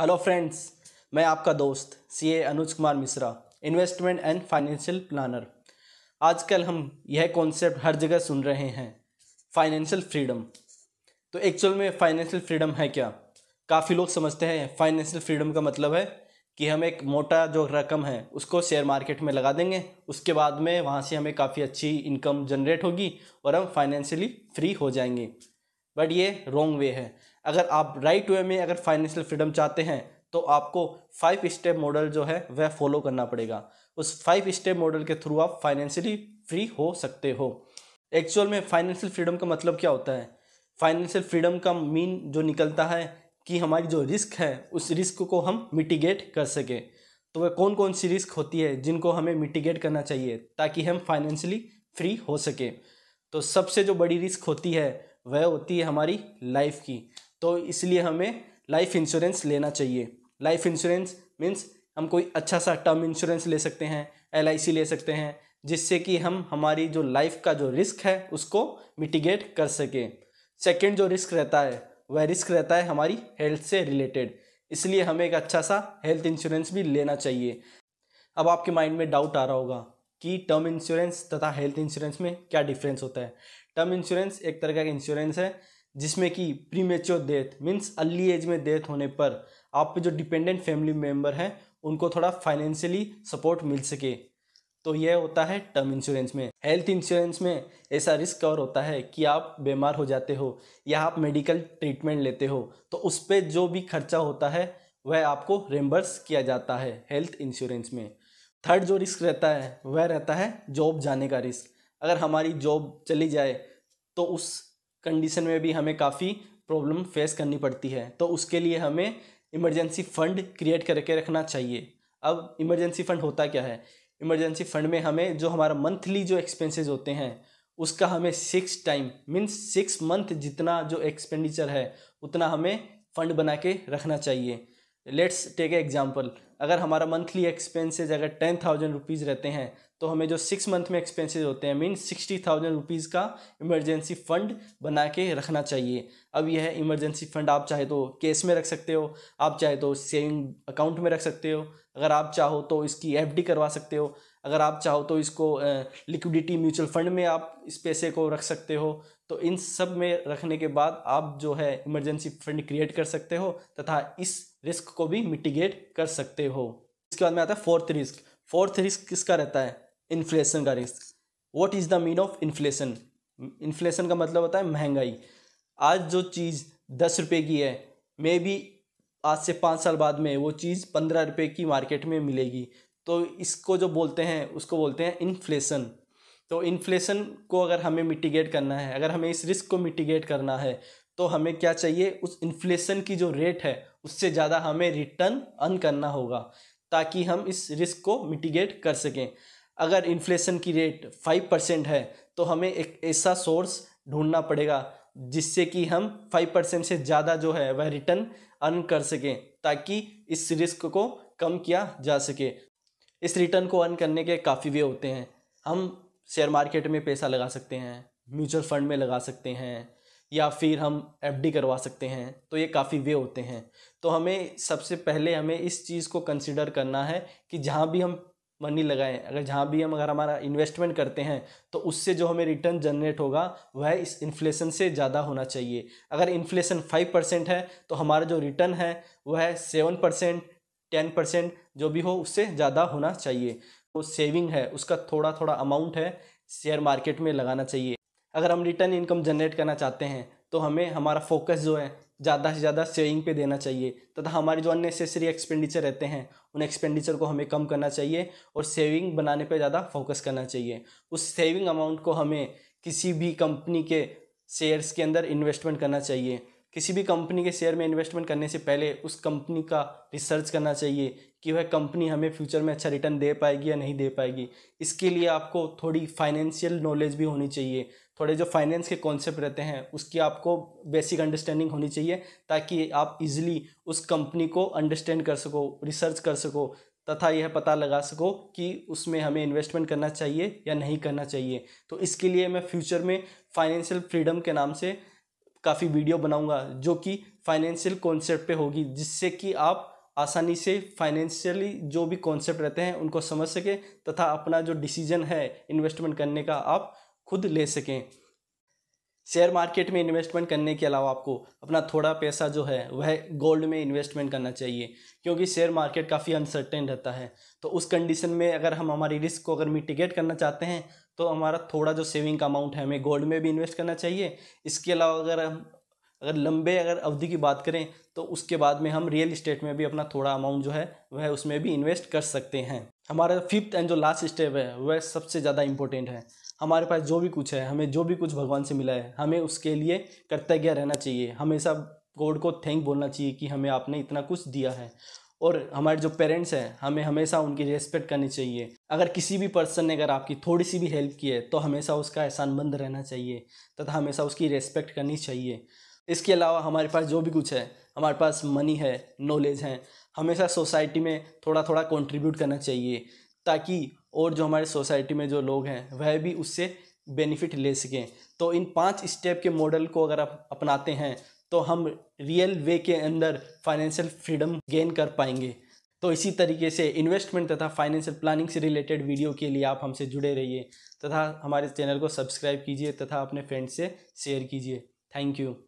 hello friends मैं आपका दोस्त CA Anuj Kumar Mishra investment and financial planner आजकल हम यह कॉन्सेप्ट हर जगह सुन रहे हैं फाइनेंशियल फ्रीडम तो एक्चुअल में फाइनेंशियल फ्रीडम है क्या काफ़ी लोग समझते हैं फाइनेंशियल फ्रीडम का मतलब है कि हम एक मोटा जो रकम है उसको शेयर मार्केट में लगा देंगे उसके बाद में वहाँ से हमें काफ़ी अच्छी इनकम जनरेट होगी और हम फाइनेंशियली फ्री हो जाएंगे बट ये रॉन्ग वे है अगर आप राइट वे में अगर फाइनेंशियल फ्रीडम चाहते हैं तो आपको फाइव स्टेप मॉडल जो है वह फॉलो करना पड़ेगा उस फाइव स्टेप मॉडल के थ्रू आप फाइनेंशियली फ्री हो सकते हो एक्चुअल में फाइनेंशियल फ्रीडम का मतलब क्या होता है फाइनेंशियल फ्रीडम का मीन जो निकलता है कि हमारी जो रिस्क है उस रिस्क को हम मिटिगेट कर सकें तो वह कौन कौन सी रिस्क होती है जिनको हमें मिटिगेट करना चाहिए ताकि हम फाइनेंशियली फ्री हो सकें तो सबसे जो बड़ी रिस्क होती है वह होती है हमारी लाइफ की तो इसलिए हमें लाइफ इंश्योरेंस लेना चाहिए लाइफ इंश्योरेंस मीन्स हम कोई अच्छा सा टर्म इंश्योरेंस ले सकते हैं एल ले सकते हैं जिससे कि हम हमारी जो लाइफ का जो रिस्क है उसको मिटिगेट कर सकें सेकेंड जो रिस्क रहता है वह रिस्क रहता है हमारी हेल्थ से रिलेटेड इसलिए हमें एक अच्छा सा हेल्थ इंश्योरेंस भी लेना चाहिए अब आपके माइंड में डाउट आ रहा होगा कि टर्म इंश्योरेंस तथा हेल्थ इंश्योरेंस में क्या डिफरेंस होता है टर्म इंश्योरेंस एक तरह का इंश्योरेंस है जिसमें कि premature death means early age में डेथ होने पर आप पे जो डिपेंडेंट फैमिली मेम्बर हैं उनको थोड़ा फाइनेंशियली सपोर्ट मिल सके तो यह होता है टर्म इंश्योरेंस में हेल्थ इंश्योरेंस में ऐसा रिस्क कवर होता है कि आप बीमार हो जाते हो या आप मेडिकल ट्रीटमेंट लेते हो तो उस पर जो भी खर्चा होता है वह आपको रेम्बर्स किया जाता है हेल्थ इंश्योरेंस में थर्ड जो रिस्क रहता है वह रहता है जॉब जाने का रिस्क अगर हमारी जॉब चली जाए तो उस कंडीशन में भी हमें काफ़ी प्रॉब्लम फेस करनी पड़ती है तो उसके लिए हमें इमरजेंसी फ़ंड क्रिएट करके रखना चाहिए अब इमरजेंसी फ़ंड होता क्या है इमरजेंसी फ़ंड में हमें जो हमारा मंथली जो एक्सपेंसेस होते हैं उसका हमें six time means six month जितना जो एक्सपेंडिचर है उतना हमें फ़ंड बना के रखना चाहिए लेट्स टेक ए एग्जाम्पल अगर हमारा मंथली एक्सपेंसेस अगर टेन थाउजेंड रुपीज़ रहते हैं तो हमें जो सिक्स मंथ में एक्सपेंसेस होते हैं मीन सिक्सटी थाउजेंड रुपीज़ का इमरजेंसी फ़ंड बना के रखना चाहिए अब यह इमरजेंसी फ़ंड आप चाहे तो केस में रख सकते हो आप चाहे तो सेविंग अकाउंट में रख सकते हो अगर आप चाहो तो इसकी एफ करवा सकते हो अगर आप चाहो तो इसको लिक्विडिटी म्यूचुअल फ़ंड में आप इस पैसे को रख सकते हो तो इन सब में रखने के बाद आप जो है इमरजेंसी फ़ंड क्रिएट कर सकते हो तथा इस रिस्क को भी मिटिगेट कर सकते हो हो इसके बाद में आता है फोर्थ रिस्क फोर्थ रिस्क किसका रहता है इन्फ्लेशन का risk what is the mean of inflation inflation का मतलब होता है महंगाई आज जो चीज़ दस रुपये की है मे बी आज से पाँच साल बाद में वो चीज़ पंद्रह रुपये की मार्केट में मिलेगी तो इसको जो बोलते हैं उसको बोलते हैं इन्फ्लेशन तो इन्फ्लेशन को अगर हमें मिटिगेट करना है अगर हमें इस रिस्क को मिटिगेट करना है तो हमें क्या चाहिए उस इन्फ्लेशन की जो रेट है उससे ज़्यादा हमें रिटर्न अर्न करना होगा ताकि हम इस रिस्क को मिटिगेट कर सकें अगर इन्फ्लेशन की रेट फाइव परसेंट है तो हमें एक ऐसा सोर्स ढूंढना पड़ेगा जिससे कि हम फाइव परसेंट से ज़्यादा जो है वह रिटर्न अर्न कर सकें ताकि इस रिस्क को कम किया जा सके इस रिटर्न को अर्न करने के काफ़ी वे होते हैं हम शेयर मार्केट में पैसा लगा सकते हैं म्यूचुअल फंड में लगा सकते हैं या फिर हम एफडी करवा सकते हैं तो ये काफ़ी वे होते हैं तो हमें सबसे पहले हमें इस चीज़ को कंसिडर करना है कि जहाँ भी हम मनी लगाएं अगर जहाँ भी हम अगर हमारा इन्वेस्टमेंट करते हैं तो उससे जो हमें रिटर्न जनरेट होगा वह इस इन्फ्लेशन से ज़्यादा होना चाहिए अगर इन्फ्लेशन फाइव परसेंट है तो हमारा जो रिटर्न है वह सेवन परसेंट टेन परसेंट जो भी हो उससे ज़्यादा होना चाहिए वो तो सेविंग है उसका थोड़ा थोड़ा अमाउंट है शेयर मार्केट में लगाना चाहिए अगर हम रिटर्न इनकम जनरेट करना चाहते हैं तो हमें हमारा फोकस जो है ज़्यादा से ज़्यादा सेविंग पे देना चाहिए तथा हमारे जो अननेसेसरी एक्सपेंडिचर रहते हैं उन एक्सपेंडिचर को हमें कम करना चाहिए और सेविंग बनाने पे ज़्यादा फोकस करना चाहिए उस सेविंग अमाउंट को हमें किसी भी कंपनी के शेयर्स के अंदर इन्वेस्टमेंट करना चाहिए किसी भी कंपनी के शेयर में इन्वेस्टमेंट करने से पहले उस कंपनी का रिसर्च करना चाहिए कि वह कंपनी हमें फ्यूचर में अच्छा रिटर्न दे पाएगी या नहीं दे पाएगी इसके लिए आपको थोड़ी फाइनेंशियल नॉलेज भी होनी चाहिए थोड़े जो फाइनेंस के कॉन्सेप्ट रहते हैं उसकी आपको बेसिक अंडरस्टैंडिंग होनी चाहिए ताकि आप इजीली उस कंपनी को अंडरस्टैंड कर सको रिसर्च कर सको तथा यह पता लगा सको कि उसमें हमें इन्वेस्टमेंट करना चाहिए या नहीं करना चाहिए तो इसके लिए मैं फ्यूचर में फाइनेंशियल फ्रीडम के नाम से काफ़ी वीडियो बनाऊंगा जो कि फाइनेंशियल कॉन्सेप्ट पे होगी जिससे कि आप आसानी से फाइनेंशियली जो भी कॉन्सेप्ट रहते हैं उनको समझ सकें तथा अपना जो डिसीजन है इन्वेस्टमेंट करने का आप खुद ले सकें शेयर मार्केट में इन्वेस्टमेंट करने के अलावा आपको अपना थोड़ा पैसा जो है वह गोल्ड में इन्वेस्टमेंट करना चाहिए क्योंकि शेयर मार्केट काफ़ी अनसर्टेन रहता है तो उस कंडीशन में अगर हम हमारी रिस्क को अगर मिटिगेट करना चाहते हैं तो हमारा थोड़ा जो सेविंग का अमाउंट है हमें गोल्ड में भी इन्वेस्ट करना चाहिए इसके अलावा अगर हम अगर लंबे अगर अवधि की बात करें तो उसके बाद में हम रियल इस्टेट में भी अपना थोड़ा अमाउंट जो है वह उसमें भी इन्वेस्ट कर सकते हैं हमारा फिफ्थ एंड जो लास्ट स्टेप है वह सबसे ज़्यादा इम्पोर्टेंट है हमारे पास जो भी कुछ है हमें जो भी कुछ भगवान से मिला है हमें उसके लिए कर्तज्ञ रहना चाहिए हमेशा गॉड को थैंक बोलना चाहिए कि हमें आपने इतना कुछ दिया है और हमारे जो पेरेंट्स हैं हमें हमेशा उनकी रेस्पेक्ट करनी चाहिए अगर किसी भी पर्सन ने अगर आपकी थोड़ी सी भी हेल्प की है तो हमेशा उसका मंद रहना चाहिए तथा हमेशा उसकी रेस्पेक्ट करनी चाहिए इसके अलावा हमारे पास जो भी कुछ है हमारे पास मनी है नॉलेज है हमेशा सोसाइटी में थोड़ा थोड़ा कंट्रीब्यूट करना चाहिए ताकि और जो हमारे सोसाइटी में जो लोग हैं वह भी उससे बेनिफिट ले सकें तो इन पांच स्टेप के मॉडल को अगर आप अपनाते हैं तो हम रियल वे के अंदर फाइनेंशियल फ्रीडम गेन कर पाएंगे तो इसी तरीके से इन्वेस्टमेंट तथा फाइनेंशियल प्लानिंग से रिलेटेड वीडियो के लिए आप हमसे जुड़े रहिए तथा हमारे चैनल को सब्सक्राइब कीजिए तथा अपने फ्रेंड से शेयर कीजिए थैंक यू